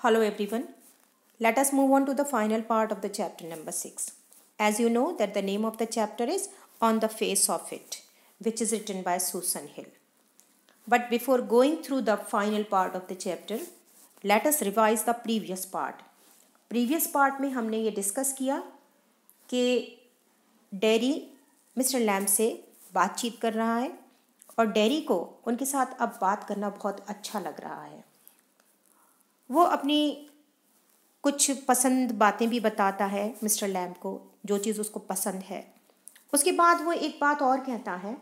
Hello everyone. Let us move on to the final part of the chapter number 6. As you know that the name of the chapter is On the Face of It, which is written by Susan Hill. But before going through the final part of the chapter, let us revise the previous part. Previous part mein humne ye discuss kiya ke कि mr lamb se baat cheet kar raha hai और Derry को उनके साथ अब बात करना बहुत अच्छा लग रहा है वो अपनी कुछ पसंद बातें भी बताता है मिस्टर लैम्प को जो चीज़ उसको पसंद है उसके बाद वो एक बात और कहता है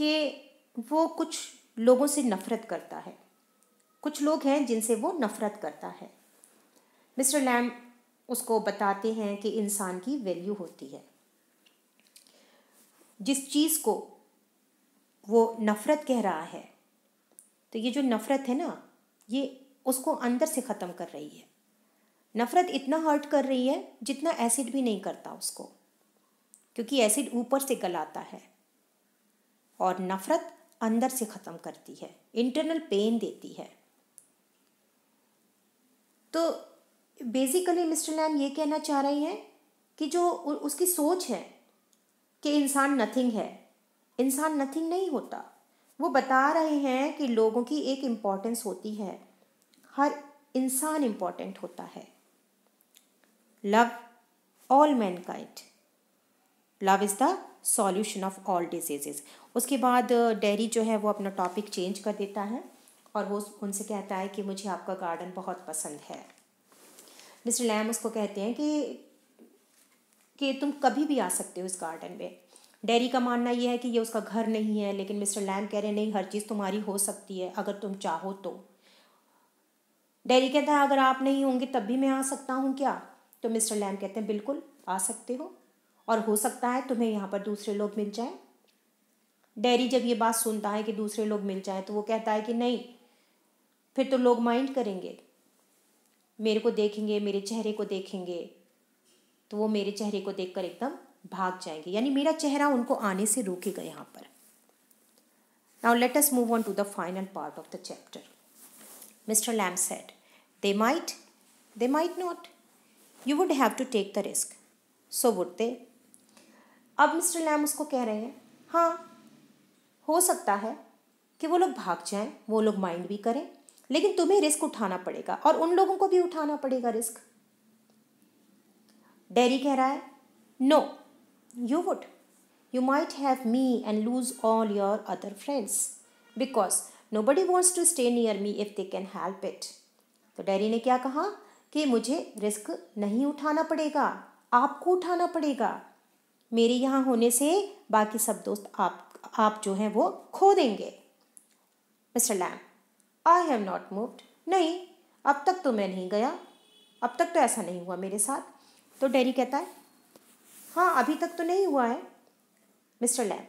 कि वो कुछ लोगों से नफ़रत करता है कुछ लोग हैं जिनसे वो नफ़रत करता है मिस्टर लैम उसको बताते हैं कि इंसान की वैल्यू होती है जिस चीज़ को वो नफ़रत कह रहा है तो ये जो नफ़रत है ना ये उसको अंदर से ख़त्म कर रही है नफ़रत इतना हर्ट कर रही है जितना एसिड भी नहीं करता उसको क्योंकि एसिड ऊपर से गलाता है और नफ़रत अंदर से ख़त्म करती है इंटरनल पेन देती है तो बेसिकली मिस्टर लैम ये कहना चाह रही हैं कि जो उसकी सोच है कि इंसान नथिंग है इंसान नथिंग नहीं होता वो बता रहे हैं कि लोगों की एक इम्पॉर्टेंस होती है हर इंसान इम्पॉर्टेंट होता है love all mankind love is the solution of all diseases उसके बाद डेरी uh, जो है वो अपना टॉपिक चेंज कर देता है और वो उनसे कहता है कि मुझे आपका गार्डन बहुत पसंद है मिस्टर लैम उसको कहते हैं कि कि तुम कभी भी आ सकते हो इस गार्डन में डेरी का मानना यह है कि ये उसका घर नहीं है लेकिन मिस्टर लैम कह रहे हैं नहीं हर चीज़ तुम्हारी हो सकती है अगर तुम चाहो तो डेरी कहता है अगर आप नहीं होंगे तब भी मैं आ सकता हूँ क्या तो मिस्टर लैम कहते हैं बिल्कुल आ सकते हो और हो सकता है तुम्हें यहाँ पर दूसरे लोग मिल जाएं डेरी जब ये बात सुनता है कि दूसरे लोग मिल जाएं तो वो कहता है कि नहीं फिर तो लोग माइंड करेंगे मेरे को देखेंगे मेरे चेहरे को देखेंगे तो वो मेरे चेहरे को देख एकदम भाग जाएंगे यानी मेरा चेहरा उनको आने से रोकेगा यहाँ पर now let us move on to the final part of the chapter Mr. Lamb said. They might, they might not. You would have to take the risk. So would they. अब मिस्टर लैम उसको कह रहे हैं हाँ हो सकता है कि वो लोग भाग जाएं वो लोग माइंड भी करें लेकिन तुम्हें रिस्क उठाना पड़ेगा और उन लोगों को भी उठाना पड़ेगा रिस्क डेरी कह रहा है no you would you might have me and lose all your other friends because nobody wants to stay near me if they can help it तो डैरी ने क्या कहा कि मुझे रिस्क नहीं उठाना पड़ेगा आपको उठाना पड़ेगा मेरे यहाँ होने से बाकी सब दोस्त आप आप जो हैं वो खो देंगे mister Lamb I have not moved नहीं अब तक तो मैं नहीं गया अब तक तो ऐसा नहीं हुआ मेरे साथ तो डैरी कहता है हाँ अभी तक तो नहीं हुआ है mister Lamb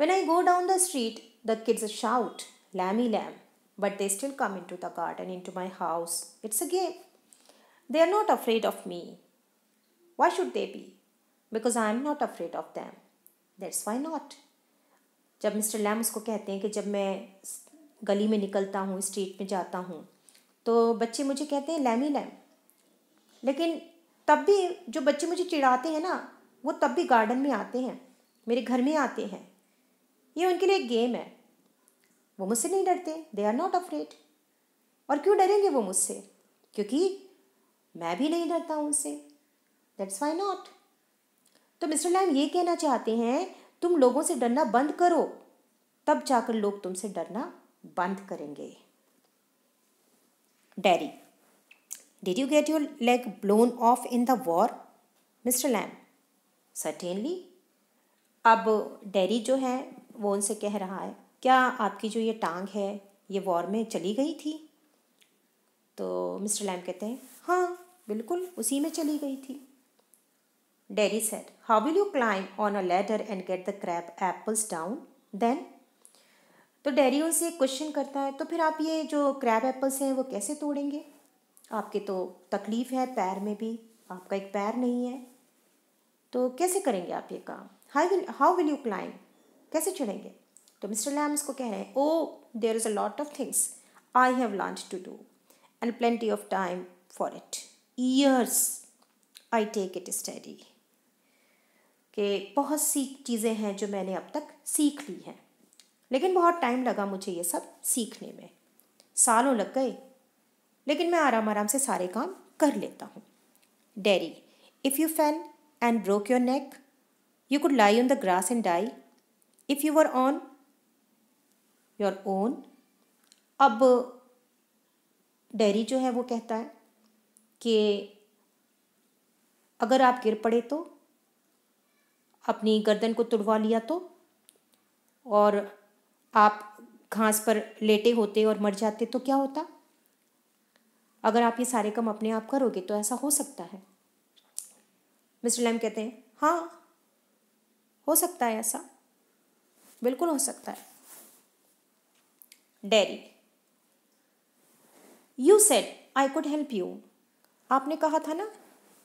when I go down the street The kids shout, Lammy Lamb, but they still come into the garden, into my house. It's a game. They are not afraid of me. Why should they be? Because I am not afraid of them. That's why not. जब mister Lamb उसको कहते हैं कि जब मैं गली में निकलता हूँ स्ट्रीट में जाता हूँ तो बच्चे मुझे कहते हैं लैमी लैम लेकिन तब भी जो बच्चे मुझे चिढ़ाते हैं ना वो तब भी गार्डन में आते हैं मेरे घर में आते हैं ये उनके लिए एक गेम है वो मुझसे नहीं डरते दे आर नॉट अफ्रेड और क्यों डरेंगे वो मुझसे क्योंकि मैं भी नहीं डरता उनसे दैट्स वाई नॉट तो मिस्टर लैम ये कहना चाहते हैं तुम लोगों से डरना बंद करो तब जाकर लोग तुमसे डरना बंद करेंगे Derry did you get your leg blown off in the war mister Lamb certainly अब डैरी जो है वो उनसे कह रहा है क्या आपकी जो ये टांग है ये वॉर में चली गई थी तो मिस्टर लैम कहते हैं हाँ बिल्कुल उसी में चली गई थी Derry said how will you climb on a ladder and get the crab apples down then तो डेरी उनसे एक क्वेश्चन करता है तो फिर आप ये जो क्रैप एप्पल्स हैं वो कैसे तोड़ेंगे आपके तो तकलीफ़ है पैर में भी आपका एक पैर नहीं है तो कैसे करेंगे आप ये काम how will how will you climb कैसे चढ़ेंगे तो मिस्टर लैम इसको कह रहे हैं oh there is a lot of things I have learn to do and plenty of time for it years I take it study कि बहुत सी चीज़ें हैं जो मैंने अब तक सीख ली हैं लेकिन बहुत टाइम लगा मुझे ये सब सीखने में सालों लग गए लेकिन मैं आराम आराम से सारे काम कर लेता हूँ Derry if you fan and broke your neck you could lie on the grass and die if you are on your own अब डेरी जो है वो कहता है कि अगर आप गिर पड़े तो अपनी गर्दन को तुड़वा लिया तो और आप घास पर लेटे होते और मर जाते तो क्या होता अगर आप ये सारे काम अपने आप करोगे तो ऐसा हो सकता है मिस्टर लैम कहते हैं हाँ हो सकता है ऐसा बिल्कुल हो सकता है Derry you said I could help you आपने कहा था ना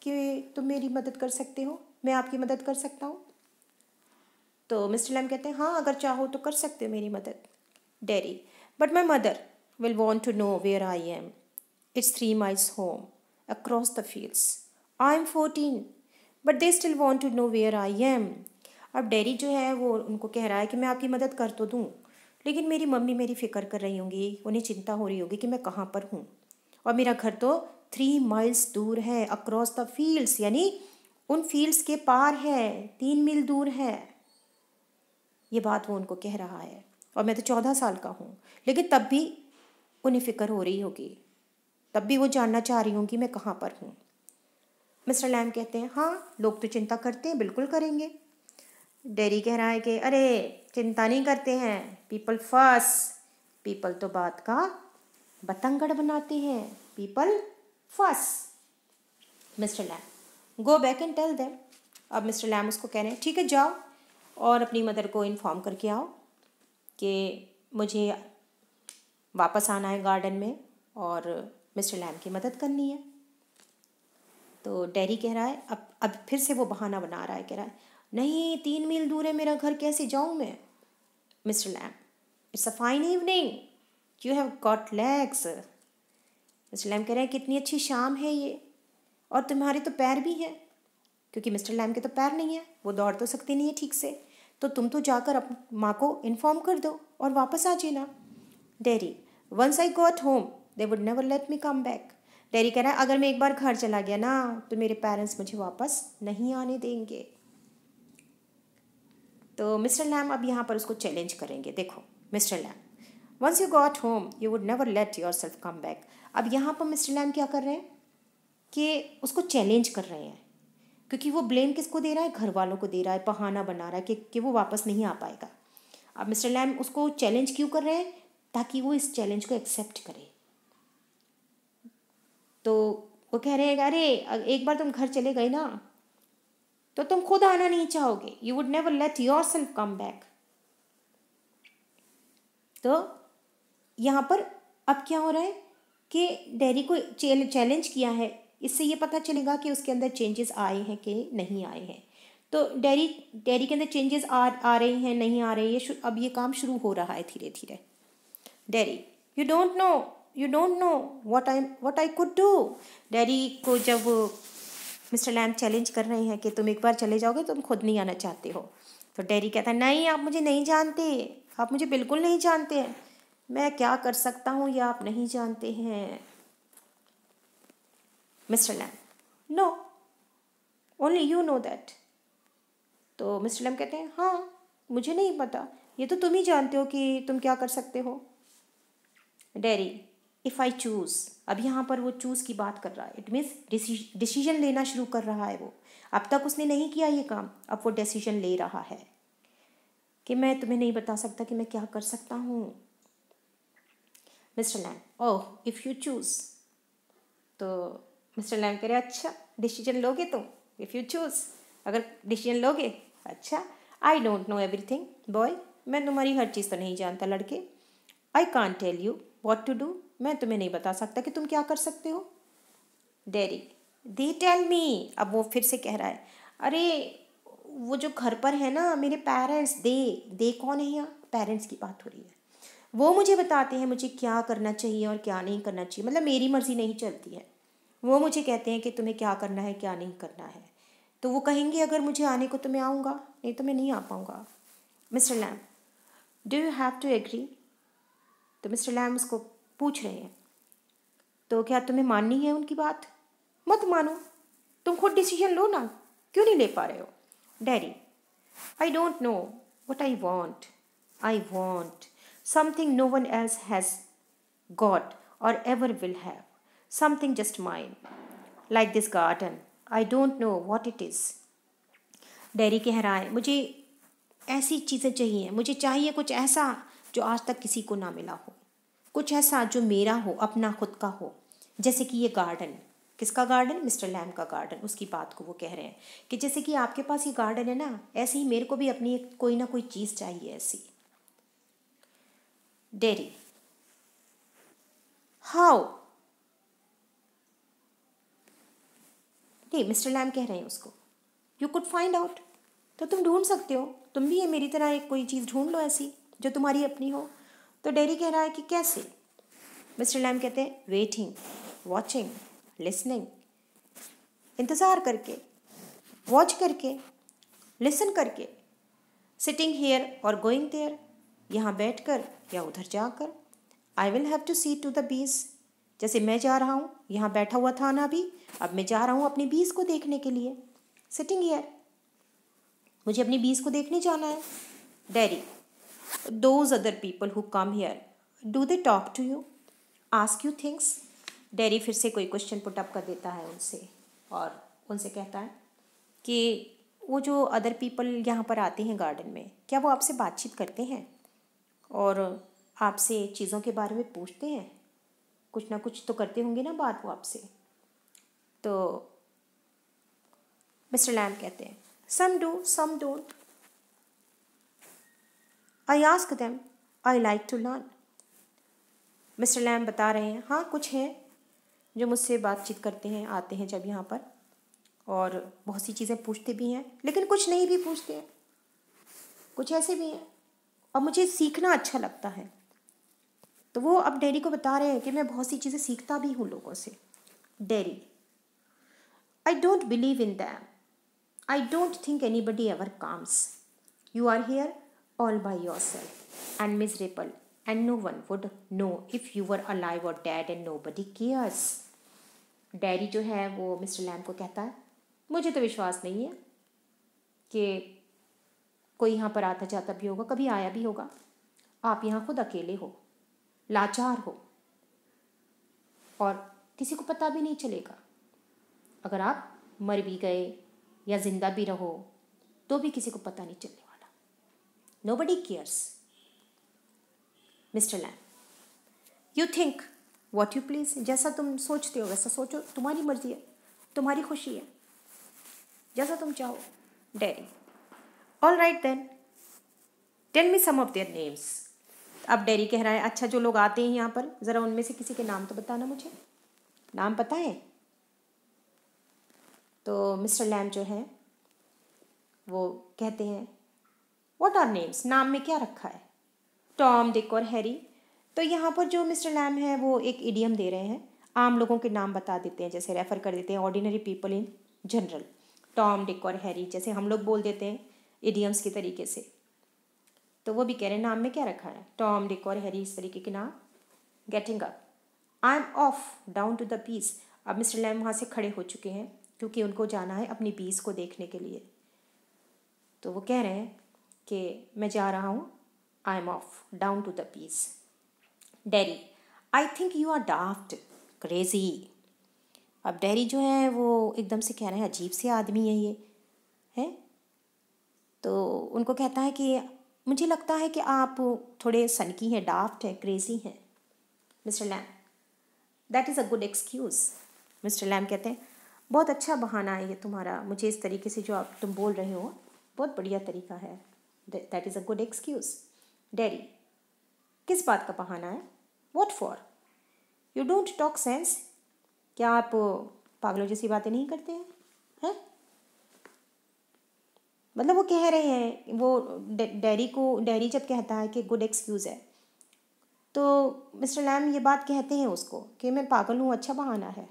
कि तुम मेरी मदद कर सकते हो मैं आपकी मदद कर सकता हूँ तो मिस्टर लैम कहते हैं हाँ अगर चाहो तो कर सकते हो मेरी मदद Derry but my mother will want to know where I am it's three miles home across the fields I am fourteen but they still want to know where I am अब डैडी जो है वो उनको कह रहा है कि मैं आपकी मदद कर तो दूँ लेकिन मेरी मम्मी मेरी फ़िक्र कर रही होंगी उन्हें चिंता हो रही होगी कि मैं कहाँ पर हूँ और मेरा घर तो थ्री माइल्स दूर है अक्रॉस द फील्ड्स यानी उन फील्ड्स के पार है तीन मील दूर है ये बात वो उनको कह रहा है और मैं तो चौदह साल का हूँ लेकिन तब भी उन्हें फ़िक्र हो रही होगी तब भी वो जानना चाह रही होंगी मैं कहाँ पर हूँ मिस्टर लैम कहते हैं हाँ लोग तो चिंता करते हैं बिल्कुल करेंगे डेरी कह रहा है कि अरे चिंता नहीं करते हैं पीपल फर्स्ट पीपल तो बात का बतंगड़ बनाते हैं people first mister Lamb go back and tell them अब मिस्टर लैम उसको कह रहे हैं ठीक है जाओ और अपनी मदर को इन्फॉर्म करके आओ कि मुझे वापस आना है गार्डन में और मिस्टर लैम की मदद करनी है तो डैरी कह रहा है अब अब फिर से वो बहाना बना रहा है कह रहा है नहीं तीन मील दूर है मेरा घर कैसे जाऊँ मैं mister Lamb it's a fine evening you have got legs mister Lamb कह रहे हैं कितनी अच्छी शाम है ये और तुम्हारे तो पैर भी हैं क्योंकि मिस्टर लैम के तो पैर नहीं हैं वो दौड़ तो सकते नहीं है ठीक से तो तुम तो जाकर अप माँ को इन्फॉर्म कर दो और वापस आ जाना Derry once I got home they would never let me come back Derry कह रहा है अगर मैं एक बार घर चला गया ना तो मेरे पेरेंट्स मुझे वापस नहीं आने देंगे तो मिस्टर लैम अब यहाँ पर उसको चैलेंज करेंगे देखो mister Lamb once you got home you would never let yourself come back अब यहाँ पर मिस्टर लैम क्या कर रहे हैं कि उसको चैलेंज कर रहे हैं क्योंकि वो ब्लेम किसको दे रहा है घर वालों को दे रहा है बहाना बना रहा है कि, कि वो वापस नहीं आ पाएगा अब मिस्टर लैम उसको चैलेंज क्यों कर रहे हैं ताकि वो इस चैलेंज को एक्सेप्ट करे तो वो कह रहे हैं अरे एक बार तुम तो घर चले गए ना तो तुम खुद आना नहीं चाहोगे you would never let yourself come back तो यहाँ पर अब क्या हो रहा है कि डेरी को चैलेंज किया है इससे ये पता चलेगा कि उसके अंदर चेंजेस आए हैं कि नहीं आए हैं तो डेरी डेरी के अंदर चेंजेस आ आ रहे हैं नहीं आ रहे ये अब ये काम शुरू हो रहा है धीरे धीरे Derry you don't know you don't know what I what I could do Derry को जब मिस्टर लैम चैलेंज कर रहे हैं कि तुम एक बार चले जाओगे तुम खुद नहीं आना चाहते हो तो डेरी कहता है नहीं आप मुझे नहीं जानते आप मुझे बिल्कुल नहीं जानते हैं मैं क्या कर सकता हूँ ये आप नहीं जानते हैं mister Lamb no only you know that तो मिस्टर लैम कहते हैं हाँ मुझे नहीं पता ये तो तुम ही जानते हो कि तुम क्या कर सकते हो डेरी इफ़ आई चूज़ अब यहाँ पर वो चूज़ की बात कर रहा है इट मीन्स डिसीजन लेना शुरू कर रहा है वो अब तक उसने नहीं किया ये काम अब वो डिसीजन ले रहा है कि मैं तुम्हें नहीं बता सकता कि मैं क्या कर सकता हूँ mister Lamb oh if you choose तो मिस्टर लैंड कह रहे अच्छा डिसीजन लोगे तुम इफ़ यू चूज़ अगर डिसीजन लोगे अच्छा I don't know everything boy मैं तुम्हारी हर चीज़ तो नहीं जानता लड़के I can tell you what to do मैं तुम्हें नहीं बता सकता कि तुम क्या कर सकते हो डेरी दी टेल मी अब वो फिर से कह रहा है अरे वो जो घर पर है ना मेरे पेरेंट्स दे दे कौन है यहाँ पेरेंट्स की बात हो रही है वो मुझे बताते हैं मुझे क्या करना चाहिए और क्या नहीं करना चाहिए मतलब मेरी मर्ज़ी नहीं चलती है वो मुझे कहते हैं कि तुम्हें क्या करना है क्या नहीं करना है तो वो कहेंगे अगर मुझे आने को तो मैं आऊँगा नहीं तो मैं नहीं आ पाऊँगा mister Lamb do you have to agree तो मिस्टर लैम उसको पूछ रहे हैं तो क्या तुम्हें माननी है उनकी बात मत मानो तुम खुद डिसीजन लो ना क्यों नहीं ले पा रहे हो Derry I don't know what I want I want something no one else has got or ever will have something just mine like this garden I don't know what it is Derry कह रहा है मुझे ऐसी चीज़ें चाहिए मुझे चाहिए कुछ ऐसा जो आज तक किसी को ना मिला हो कुछ ऐसा जो मेरा हो अपना खुद का हो जैसे कि ये गार्डन किसका गार्डन मिस्टर लैम का गार्डन उसकी बात को वो कह रहे हैं कि जैसे कि आपके पास ये गार्डन है ना ऐसे ही मेरे को भी अपनी एक कोई ना कोई चीज़ चाहिए ऐसी डेरी हाउ नहीं मिस्टर लैम कह रहे हैं उसको यू कुड फाइंड आउट तो तुम ढूंढ सकते हो तुम भी ये मेरी तरह एक कोई चीज़ ढूंढ लो ऐसी जो तुम्हारी अपनी हो तो डेरी कह रहा है कि कैसे मिस्टर लैम कहते हैं वेटिंग वॉचिंग लिसनिंग इंतज़ार करके वॉच करके लिसन करके सिटिंग हेयर और गोइंग देयर यहाँ बैठ कर या उधर जाकर I will have to see to the bees जैसे मैं जा रहा हूँ यहाँ बैठा हुआ था ना अभी अब मैं जा रहा हूँ अपनी बीस को देखने के लिए सिटिंग हेयर मुझे अपनी बीस को देखने जाना है Derry those other people who come here do they talk to you ask you things Derry फिर से कोई क्वेश्चन पुटअप कर देता है उनसे और उनसे कहता है कि वो जो अदर पीपल यहाँ पर आते हैं गार्डन में क्या वो आपसे बातचीत करते हैं और आपसे चीज़ों के बारे में पूछते हैं कुछ ना कुछ तो करते होंगे ना बात वो आपसे तो मिस्टर लैम कहते हैं some do some don't I ask them I like to learn mister Lamb बता रहे हैं हाँ कुछ हैं जो मुझसे बातचीत करते हैं आते हैं जब यहाँ पर और बहुत सी चीज़ें पूछते भी हैं लेकिन कुछ नहीं भी पूछते हैं कुछ ऐसे भी हैं और मुझे सीखना अच्छा लगता है तो वो अब डेरी को बता रहे हैं कि मैं बहुत सी चीज़ें सीखता भी हूँ लोगों से Derry I don't believe in them I don't think anybody ever comes you are here all by yourself and miserable, and no one would know if you were alive or dead and nobody cares. Derry जो है वो mister lamb को कहता है मुझे तो विश्वास नहीं है कि कोई यहाँ पर आता जाता भी होगा कभी आया भी होगा आप यहाँ खुद अकेले हो लाचार हो और किसी को पता भी नहीं चलेगा अगर आप मर भी गए या ज़िंदा भी रहो तो भी किसी को पता नहीं चलेगा Nobody cares. Mister Lamb you think what you please जैसा तुम सोचते हो वैसा सोचो तुम्हारी मर्जी है तुम्हारी खुशी है जैसा तुम चाहो Derry all right then tell me some of their names अब डेरी कह रहा है अच्छा जो लोग आते हैं यहाँ पर ज़रा उनमें से किसी के नाम तो बताना मुझे नाम पता है तो मिस्टर लैम जो है वो कहते हैं वॉट आर नेम्स नाम में क्या रखा है टॉम डिक और हैरी तो यहाँ पर जो मिस्टर लैम है वो एक इडियम दे रहे हैं आम लोगों के नाम बता देते हैं जैसे रेफ़र कर देते हैं ordinary people in general Tom Dick और हैरी जैसे हम लोग बोल देते हैं इडियम्स के तरीके से तो वो भी कह रहे हैं नाम में क्या रखा है टॉम डिक और हैरी इस तरीके के नाम getting up I am off down to the piece अब मिस्टर लैम वहाँ से खड़े हो चुके हैं क्योंकि उनको जाना है अपनी पीस को देखने के लिए तो वो कह रहे हैं कि मैं जा रहा हूँ I am off down to the piece Derry I think you are daft crazy अब डेरी जो है वो एकदम से कह रहे हैं अजीब से आदमी है ये हैं तो उनको कहता है कि मुझे लगता है कि आप थोड़े सनकी हैं डाफ्ट हैं क्रेज़ी हैं mister Lamb that is a good excuse mister Lamb कहते हैं बहुत अच्छा बहाना है ये तुम्हारा मुझे इस तरीके से जो आप तुम बोल रहे हो बहुत बढ़िया तरीका है that is a good excuse Derry किस बात का बहाना है what for you don't talk sense क्या आप पागलों जैसी बातें नहीं करते हैं हैं मतलब वो कह रहे हैं वो डैरी को डैरी जब कहता है कि गुड एक्सक्यूज़ है तो मिस्टर लैम ये बात कहते हैं उसको कि मैं पागल हूँ अच्छा बहाना है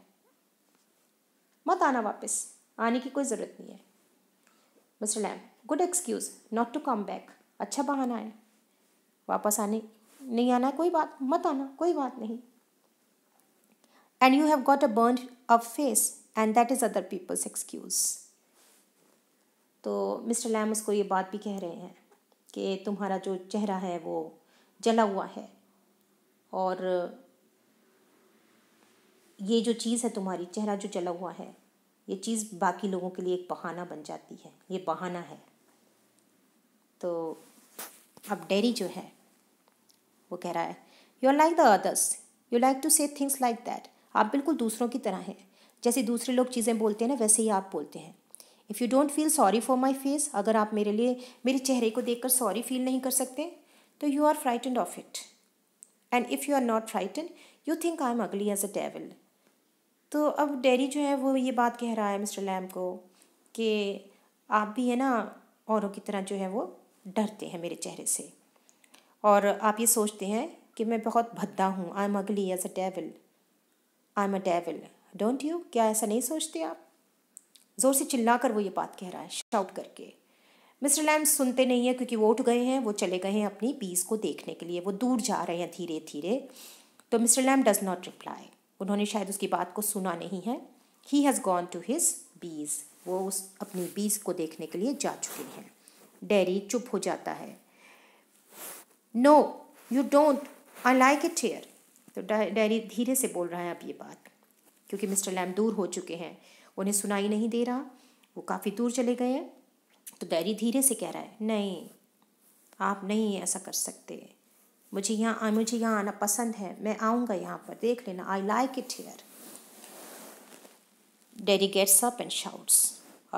मत आना वापस आने की कोई ज़रूरत नहीं है mister Lamb good excuse not to come back अच्छा बहाना है वापस आने नहीं आना कोई बात मत आना कोई बात नहीं and you have got a burn a face and that is other people's excuse तो मिस्टर लैम उसको ये बात भी कह रहे हैं कि तुम्हारा जो चेहरा है वो जला हुआ है और ये जो चीज़ है तुम्हारी चेहरा जो जला हुआ है ये चीज़ बाकी लोगों के लिए एक बहाना बन जाती है ये बहाना है तो अब डेरी जो है वो कह रहा है you are like the others you like to say things like that आप बिल्कुल दूसरों की तरह हैं जैसे दूसरे लोग चीज़ें बोलते हैं ना वैसे ही आप बोलते हैं if you don't feel sorry for my face अगर आप मेरे लिए मेरे चेहरे को देख सॉरी फील नहीं कर सकते तो you are frightened of it and if you are not frightened you think I am ugly as a devil तो अब डेरी जो है वो ये बात कह रहा है मिस्टर लैम को कि आप भी है ना औरों की तरह जो है वो डरते हैं मेरे चेहरे से और आप ये सोचते हैं कि मैं बहुत भद्दा हूँ I am ugly as a devil I am a devil don't you क्या ऐसा नहीं सोचते आप ज़ोर से चिल्ला कर वो ये बात कह रहा है शाउट करके मिस्टर लैम सुनते नहीं है क्योंकि वो उठ गए हैं वो चले गए हैं अपनी पीस को देखने के लिए वो दूर जा रहे हैं धीरे धीरे तो mister Lamb does not reply उन्होंने शायद उसकी बात को सुना नहीं है he has gone to his bees वो उस अपनी बीज को देखने के लिए जा चुके हैं डेरी चुप हो जाता है no you don't I like it here तो डेरी धीरे से बोल रहा है अब ये बात क्योंकि मिस्टर लैम दूर हो चुके हैं उन्हें सुनाई नहीं दे रहा वो काफ़ी दूर चले गए हैं तो डैरी धीरे से कह रहा है नहीं आप नहीं ऐसा कर सकते मुझे यहाँ मुझे यहाँ आना पसंद है मैं आऊँगा यहाँ पर देख लेना I like it here Derry gets up and shouts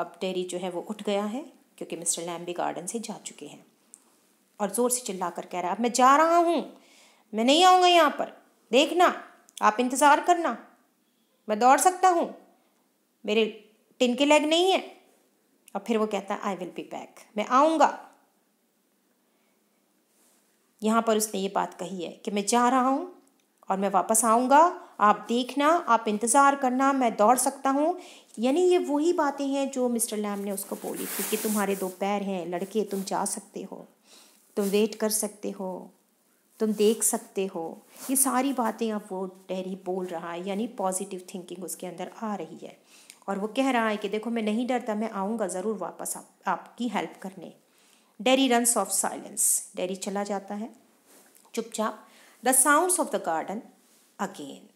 अब डेरी जो है वो उठ गया है क्योंकि मिस्टर लैम भी गार्डन से जा चुके हैं और ज़ोर से चिल्ला कर कह रहा है अब मैं जा रहा हूँ मैं नहीं आऊँगा यहाँ पर देखना आप इंतज़ार करना मैं दौड़ सकता हूँ मेरे टिन के लेग नहीं है और फिर वो कहता है आई विल बी बैक मैं आऊँगा यहाँ पर उसने ये बात कही है कि मैं जा रहा हूँ और मैं वापस आऊँगा आप देखना आप इंतज़ार करना मैं दौड़ सकता हूँ यानी ये वही बातें हैं जो मिस्टर लैम ने उसको बोली थी कि तुम्हारे दो पैर हैं लड़के तुम जा सकते हो तुम वेट कर सकते हो तुम देख सकते हो ये सारी बातें अब वो डेरी बोल रहा है यानी पॉजिटिव थिंकिंग उसके अंदर आ रही है और वो कह रहा है कि देखो मैं नहीं डरता मैं आऊँगा ज़रूर वापस आप, आपकी हेल्प करने Derry run off silence Derry चला जाता है चुपचाप the sounds of the garden again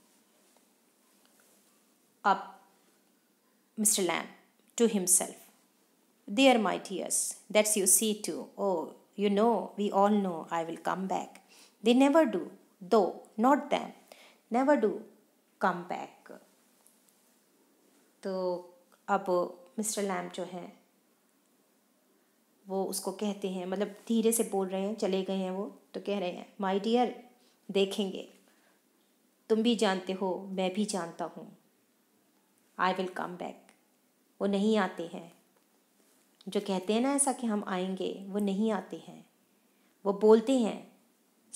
अब Mr. Lamb to himself. Dear my dears, that's you see too. Oh, you know, we all know I will come back. They never do, though, not them. Never do come back. तो अब mister lamb जो हैं वो उसको कहते हैं मतलब धीरे से बोल रहे हैं चले गए हैं वो तो कह रहे हैं माय डियर देखेंगे तुम भी जानते हो मैं भी जानता हूँ आई विल कम बैक वो नहीं आते हैं जो कहते हैं ना ऐसा कि हम आएंगे वो नहीं आते हैं वो बोलते हैं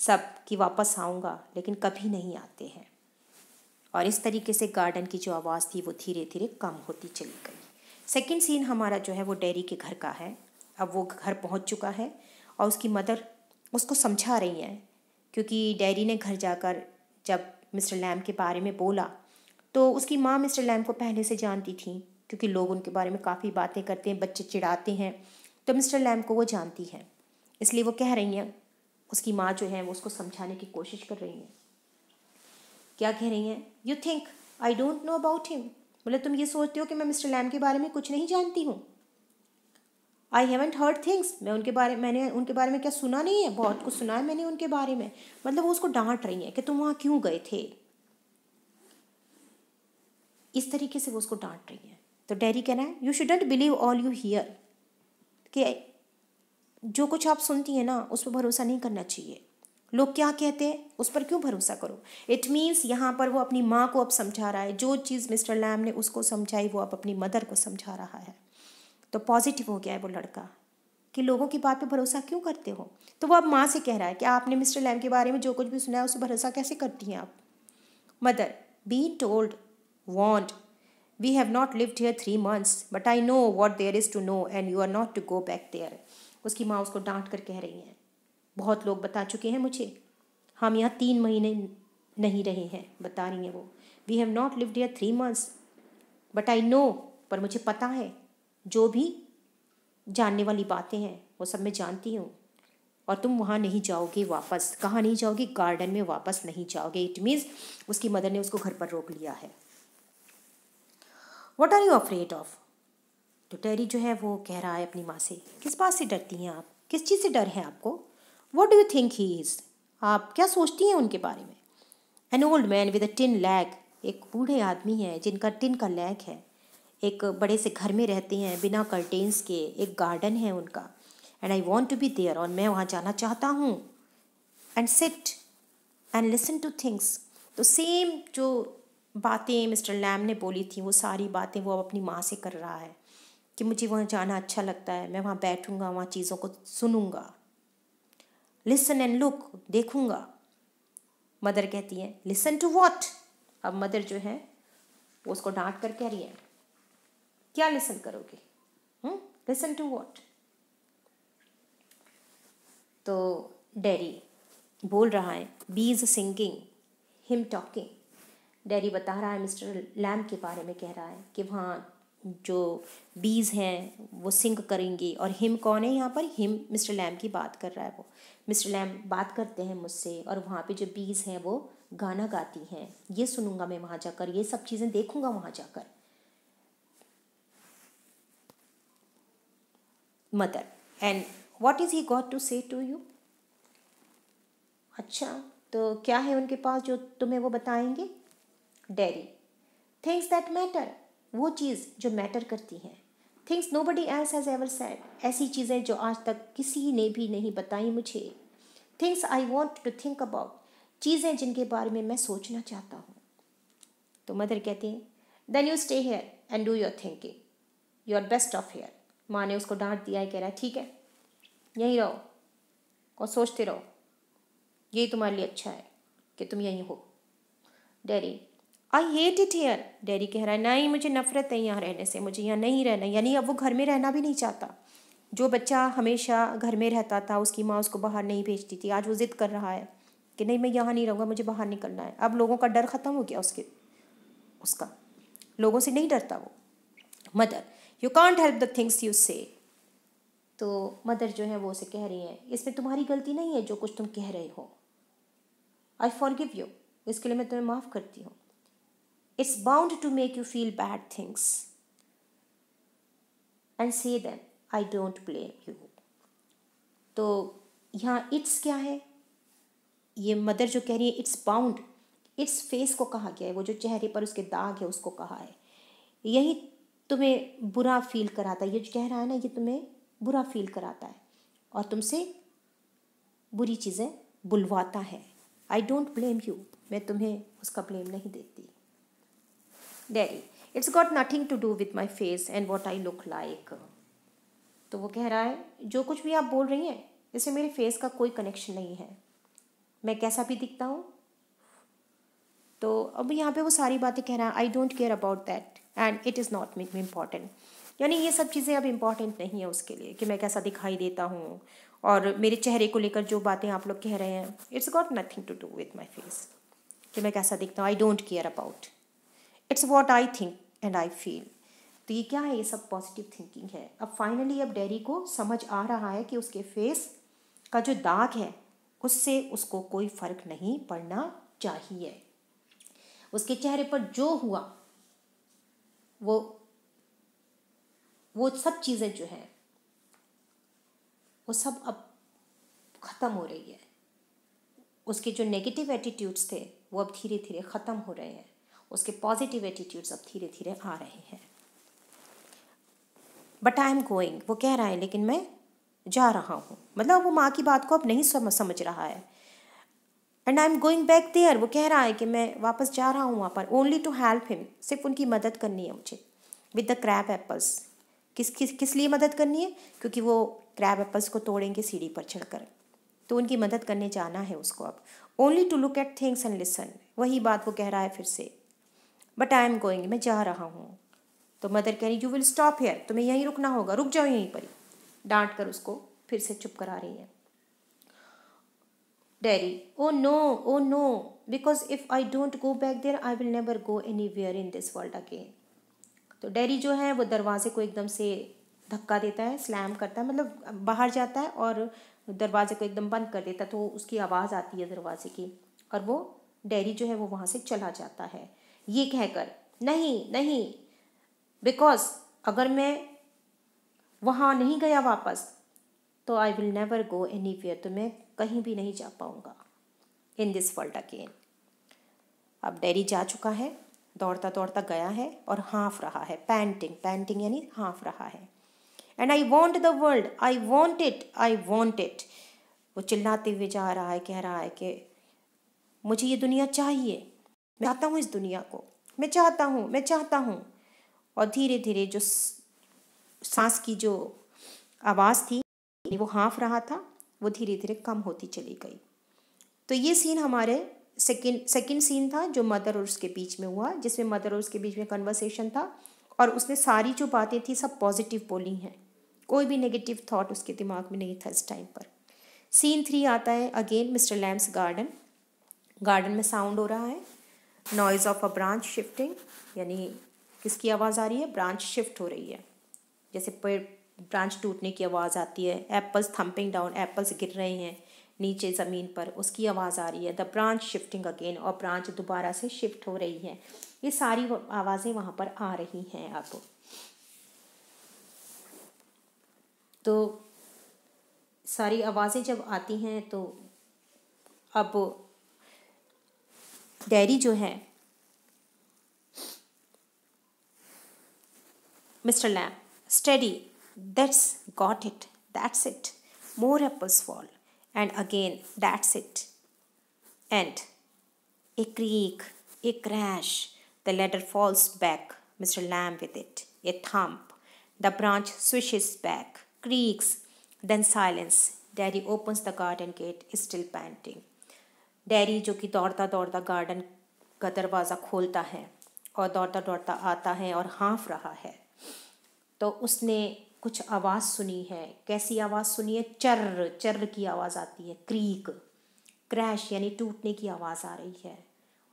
सब कि वापस आऊँगा लेकिन कभी नहीं आते हैं और इस तरीके से गार्डन की जो आवाज़ थी वो धीरे धीरे कम होती चली गई सेकेंड सीन हमारा जो है वो डेरी के घर का है अब वो घर पहुंच चुका है और उसकी मदर उसको समझा रही हैं क्योंकि डैरी ने घर जाकर जब मिस्टर लैम के बारे में बोला तो उसकी माँ मिस्टर लैम को पहले से जानती थी क्योंकि लोग उनके बारे में काफ़ी बातें करते हैं बच्चे चिढ़ाते हैं तो मिस्टर लैम को वो जानती है इसलिए वो कह रही हैं उसकी माँ जो है वो उसको समझाने की कोशिश कर रही हैं क्या कह रही हैं you think I don't know about him बोले तुम ये सोचते हो कि मैं मिस्टर लैम के बारे में कुछ नहीं जानती हूँ आई हैवेंट हर्ड थिंग्स मैं उनके बारे मैंने उनके बारे में क्या सुना नहीं है बहुत कुछ सुना है मैंने उनके बारे में मतलब वो उसको डांट रही है कि तुम वहाँ क्यों गए थे इस तरीके से वो उसको डांट रही है तो डेरी कहना है you shouldn't believe all you hear कि जो कुछ आप सुनती हैं ना उस पर भरोसा नहीं करना चाहिए लोग क्या कहते हैं उस पर क्यों भरोसा करो इट मीन्स यहाँ पर वो अपनी माँ को अब समझा रहा है जो चीज़ मिस्टर लैम ने उसको समझाई वो अब अपनी मदर को समझा रहा है तो पॉजिटिव हो गया है वो लड़का कि लोगों की बात पे भरोसा क्यों करते हो तो वो अब माँ से कह रहा है कि आपने मिस्टर लैम के बारे में जो कुछ भी सुना है उस पर भरोसा कैसे करती हैं आप mother be told won't we have not lived here three months but I know what there is to know and you are not to go back there उसकी माँ उसको डांट कर कह रही हैं बहुत लोग बता चुके हैं मुझे हम यहाँ तीन महीने नहीं रहे हैं बता रही हैं वो we have not lived here three months but I know पर मुझे पता है जो भी जानने वाली बातें हैं वो सब मैं जानती हूँ और तुम वहाँ नहीं जाओगे वापस कहाँ नहीं जाओगे गार्डन में वापस नहीं जाओगे इट मीन्स उसकी मदर ने उसको घर पर रोक लिया है what are you afraid of तो टेरी जो है वो कह रहा है अपनी माँ से किस बात से डरती हैं आप किस चीज़ से डर है आपको what do you think he is आप क्या सोचती हैं उनके बारे में an old man with a tin leg एक बूढ़े आदमी है जिनका टिन का लैग है एक बड़े से घर में रहते हैं बिना कर्टेंस के एक गार्डन है उनका and I want to be there और मैं वहाँ जाना चाहता हूँ and sit and listen to things तो सेम जो बातें मिस्टर लैम ने बोली थी वो सारी बातें वो अब अपनी माँ से कर रहा है कि मुझे वहाँ जाना अच्छा लगता है मैं वहाँ बैठूँगा वहाँ चीज़ों को सुनूँगा लिसन एंड लुक देखूँगा मदर कहती है लिसन टू वॉट अब मदर जो है वो उसको डांट कर कह रही है क्या लिसन करोगे लिसन टू वॉट तो डैरी बोल रहा है bee is singing him talking Derry बता रहा है मिस्टर लैम के बारे में कह रहा है कि वहाँ जो बीज हैं वो सिंक करेंगी और हिम कौन है यहाँ पर हिम मिस्टर लैम की बात कर रहा है वो मिस्टर लैम बात करते हैं मुझसे और वहाँ पे जो बीज हैं वो गाना गाती हैं ये सुनूंगा मैं वहाँ जाकर ये सब चीज़ें देखूंगा वहाँ जाकर mother and what is he got to say to you अच्छा तो क्या है उनके पास जो तुम्हें वो बताएंगे डेरी थिंग्स दैट मैटर वो चीज़ जो मैटर करती हैं things nobody else has ever said ऐसी चीज़ें जो आज तक किसी ने भी नहीं बताई मुझे things I want to think about चीज़ें जिनके बारे में मैं सोचना चाहता हूँ तो मदर कहती हैं then you stay here and do your thinking you are best off here माँ ने उसको डांट दिया है कह रहा है ठीक है यहीं रहो और सोचते रहो यही तुम्हारे लिए अच्छा है कि तुम यहीं हो Derry I hate it here Derry कह रहा है नहीं मुझे नफरत है यहाँ रहने से मुझे यहाँ नहीं रहना यानी अब वो घर में रहना भी नहीं चाहता जो बच्चा हमेशा घर में रहता था उसकी माँ उसको बाहर नहीं भेजती थी आज वो ज़िद कर रहा है कि नहीं मैं यहाँ नहीं रहूँगा मुझे बाहर निकलना है अब लोगों का डर ख़त्म हो गया उसके उसका लोगों से नहीं डरता वो mother you can't help the things you say तो मदर जो है वो उसे कह रही हैं इसमें तुम्हारी गलती नहीं है जो कुछ तुम कह रहे हो आई फॉर गिव यू इसके लिए मैं तुम्हें माफ़ करती हूँ it's bound to make you feel bad things. And say them I don't blame you तो यहाँ इट्स क्या है ये मदर जो कह रही है इट्स बाउंड इट्स फेस को कहा गया है वो जो चेहरे पर उसके दाग है उसको कहा है यही तुम्हें बुरा फील कराता है ये जो कह रहा है ना ये तुम्हें बुरा फील कराता है और तुमसे बुरी चीज़ें बुलवाता है आई डोंट ब्लेम यू मैं तुम्हें उसका ब्लेम नहीं देती Derry it's got nothing to do with my face and what I look like तो वो कह रहा है जो कुछ भी आप बोल रही हैं इससे मेरे फेस का कोई कनेक्शन नहीं है मैं कैसा भी दिखता हूँ तो अब यहाँ पे वो सारी बातें कह रहा है I don't care about that and it is not make me important यानी ये सब चीज़ें अब इम्पॉर्टेंट नहीं है उसके लिए कि मैं कैसा दिखाई देता हूँ और मेरे चेहरे को लेकर जो बातें आप लोग कह रहे हैं it's got nothing to do with my face कि मैं कैसा दिखता हूँ I don't care about it's what I think and I feel तो ये क्या है ये सब पॉजिटिव थिंकिंग है अब फाइनली अब डेरी को समझ आ रहा है कि उसके फेस का जो दाग है उससे उसको कोई फर्क नहीं पड़ना चाहिए उसके चेहरे पर जो हुआ वो वो सब चीज़ें जो हैं वो सब अब ख़त्म हो रही है उसके जो नेगेटिव एटीट्यूड्स थे वो अब धीरे धीरे ख़त्म हो रहे हैं उसके पॉजिटिव एटीट्यूड्स अब धीरे धीरे आ रहे हैं बट आई एम गोइंग वो कह रहा है लेकिन मैं जा रहा हूँ मतलब वो माँ की बात को अब नहीं समझ रहा है and I am going back there वो कह रहा है कि मैं वापस जा रहा हूँ वहाँ पर ओनली टू हेल्प हिम सिर्फ उनकी मदद करनी है मुझे विद द क्रैप एप्पल्स किस किस किस लिए मदद करनी है क्योंकि वो क्रैब एप्पल्स को तोड़ेंगे सीढ़ी पर चढ़कर तो उनकी मदद करने जाना है उसको अब only to look at things and listen वही बात वो कह रहा है फिर से बट आई एम गोइंग मैं जा रहा हूँ तो मदर कह रही यू विल स्टॉप हेयर तुम्हें यहीं रुकना होगा रुक जाओ यहीं पर डांट कर उसको फिर से चुप करा रही है Derry oh no oh no because if I don't go back there I will never go anywhere in this world again तो डैडी जो है वो दरवाजे को एकदम से धक्का देता है स्लैम करता है मतलब बाहर जाता है और दरवाजे को एकदम बंद कर देता है तो उसकी आवाज़ आती है दरवाजे की और वो डैडी जो है वो वहाँ से चला जाता है ये कहकर नहीं नहीं बिकॉज अगर मैं वहाँ नहीं गया वापस तो I will never go anywhere तो मैं कहीं भी नहीं जा पाऊँगा इन दिस वर्ल्ड अगेन अब डेरी जा चुका है दौड़ता दौड़ता गया है और हाँफ रहा है पैंटिंग पैंटिंग यानी हाँफ रहा है and I want the world I want it I want it वो चिल्लाते हुए जा रहा है कह रहा है कि मुझे ये दुनिया चाहिए मैं चाहता हूँ इस दुनिया को मैं चाहता हूँ मैं चाहता हूँ और धीरे धीरे जो सांस की जो आवाज़ थी वो हाँफ रहा था वो धीरे धीरे कम होती चली गई तो ये सीन हमारे सेकेंड सेकेंड सीन था जो मदर और उसके बीच में हुआ जिसमें मदर और उसके बीच में कन्वर्सेशन था और उसने सारी जो बातें थी सब पॉजिटिव बोली हैं कोई भी नेगेटिव थॉट उसके दिमाग में नहीं था इस टाइम पर सीन थ्री आता है again mister Lamb's garden garden में साउंड हो रहा है noise of a branch shifting यानी किसकी आवाज़ आ रही है ब्रांच शिफ्ट हो रही है जैसे पेड़ ब्रांच टूटने की आवाज़ आती है एप्पल्स थम्पिंग डाउन एप्पल्स गिर रहे हैं नीचे ज़मीन पर उसकी आवाज़ आ रही है द ब्रांच शिफ्टिंग अगेन और ब्रांच दोबारा से शिफ्ट हो रही है ये सारी आवाज़ें वहाँ पर आ रही हैं अब तो सारी आवाज़ें जब आती हैं तो अब डेयरी जो है mister Lamb steady that's got it that's it more apples fall and again that's it and a creak a crash the ladder falls back mister Lamb with it a thump the branch swishes back creaks then silence daddy opens the garden gate still panting Derry जो कि दौड़ता दौड़ता garden का दरवाज़ा खोलता है और दौड़ता दौड़ता आता है और हाँफ रहा है तो उसने कुछ आवाज़ सुनी है कैसी आवाज़ सुनी है चर्र चर्र की आवाज़ आती है क्रीक क्रैश यानी टूटने की आवाज़ आ रही है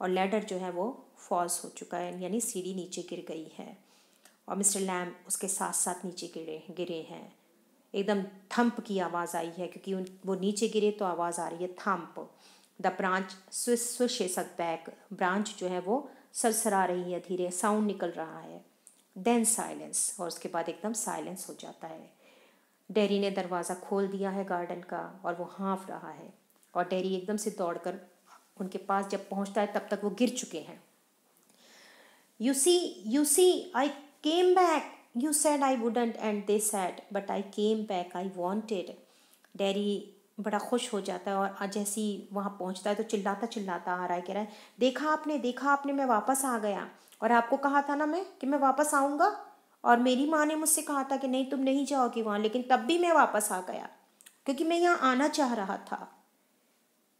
और लेडर जो है वो फॉल्स हो चुका है यानी सीढ़ी नीचे गिर गई है और मिस्टर लैम उसके साथ साथ नीचे गिरे गिरे हैं एकदम थम्प की आवाज़ आई है क्योंकि वो नीचे गिरे तो आवाज़ आ रही है thump the branch swishes back branch जो है वो सरसरा रही है धीरे साउंड निकल रहा है देन साइलेंस और उसके बाद एकदम साइलेंस हो जाता है डेरी ने दरवाज़ा खोल दिया है गार्डन का और वो हाँफ रहा है और डेरी एकदम से दौड़कर उनके पास जब पहुंचता है तब तक वो गिर चुके हैं you see you see I came back you said I wouldn't and they said but I came back I wanted Derry बड़ा खुश हो जाता है और ही वहाँ पहुँचता है तो चिल्लाता चिल्लाता आ रहा है कह रहा है देखा आपने देखा आपने मैं वापस आ गया और आपको कहा था ना मैं कि मैं वापस आऊँगा और मेरी माँ ने मुझसे कहा था कि नहीं तुम नहीं जाओगी वहाँ लेकिन तब भी मैं वापस आ गया क्योंकि मैं यहाँ आना चाह रहा था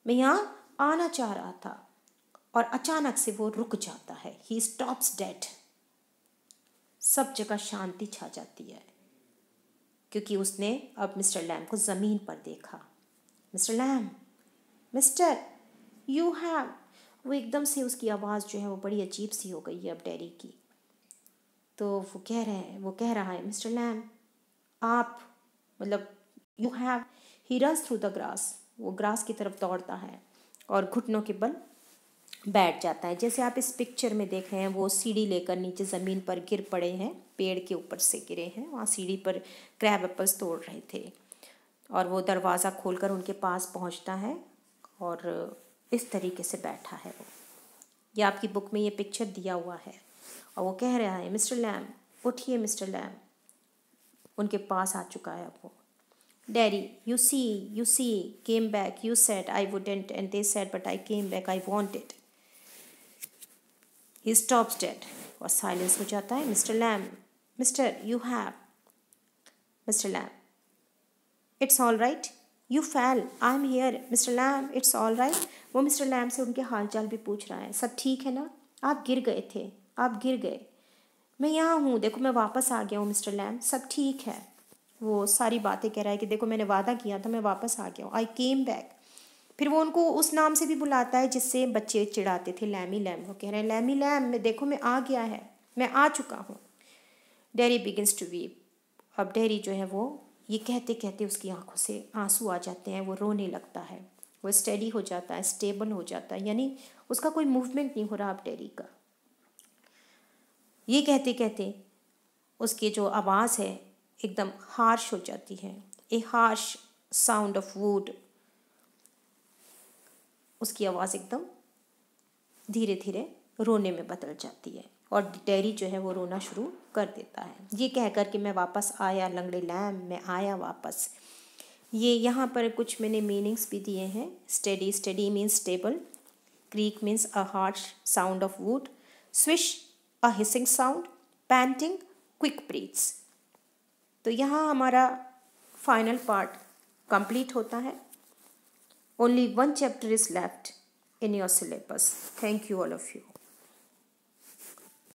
मैं यहाँ आना चाह रहा था और अचानक से वो रुक जाता है ही स्टॉप्स डेड सब जगह शांति छा जाती है क्योंकि उसने अब मिस्टर लैम को ज़मीन पर देखा mister Lamb mister you have वो एकदम से उसकी आवाज़ जो है वो बड़ी अजीब सी हो गई है अब डैडी की तो वो कह रहे हैं वो कह रहा है मिस्टर लैम आप मतलब you have he run through the grass वो ग्रास की तरफ दौड़ता है और घुटनों के बल बैठ जाता है जैसे आप इस पिक्चर में देख रहे हैं वो सीढ़ी लेकर नीचे ज़मीन पर गिर पड़े हैं पेड़ के ऊपर से गिरे हैं वहाँ सीढ़ी पर क्रैब एप्पल्स तोड़ रहे थे और वो दरवाज़ा खोलकर उनके पास पहुंचता है और इस तरीके से बैठा है वो ये आपकी बुक में ये पिक्चर दिया हुआ है और वो कह रहा है मिस्टर लैम उठिए मिस्टर लैम उनके पास आ चुका है अब वो Derry you see you see came back you said I wouldn't and they said but I came back I want it he stops dead और साइलेंस हो जाता है mister Lamb mister you have mister Lamb it's all right you fell I am here mister Lamb it's all right वो mister Lamb से उनके हाल चाल भी पूछ रहा है सब ठीक है ना आप गिर गए थे आप गिर गए मैं यहाँ हूँ देखो मैं वापस आ गया हूँ मिस्टर लैम सब ठीक है वो सारी बातें कह रहा है कि देखो मैंने वादा किया था मैं वापस आ गया हूँ आई केम बैक फिर वो उनको उस नाम से भी बुलाता है जिससे बच्चे चिढ़ाते थे लैमी लैम वो कह रहे हैं लैमी लैम मैं देखो मैं आ गया है मैं आ चुका हूँ डेरी बिगिनस टू वीप अब डेरी जो है वो ये कहते कहते उसकी आंखों से आंसू आ जाते हैं वो रोने लगता है वो स्टेडी हो जाता है स्टेबल हो जाता है यानी उसका कोई मूवमेंट नहीं हो रहा अब डेरी का ये कहते कहते उसकी जो आवाज़ है एकदम हार्श हो जाती है a harsh sound of wood उसकी आवाज़ एकदम धीरे धीरे रोने में बदल जाती है और टेरी जो है वो रोना शुरू कर देता है ये कह कर कि मैं वापस आया लंगड़े लैम मैं आया वापस ये यहाँ पर कुछ मैंने मीनिंग्स भी दिए हैं steady steady means stable creak means a harsh sound of wood swish a hissing sound panting quick breaths तो यहाँ हमारा फाइनल पार्ट कंप्लीट होता है only one chapter is left in your syllabus thank you all of you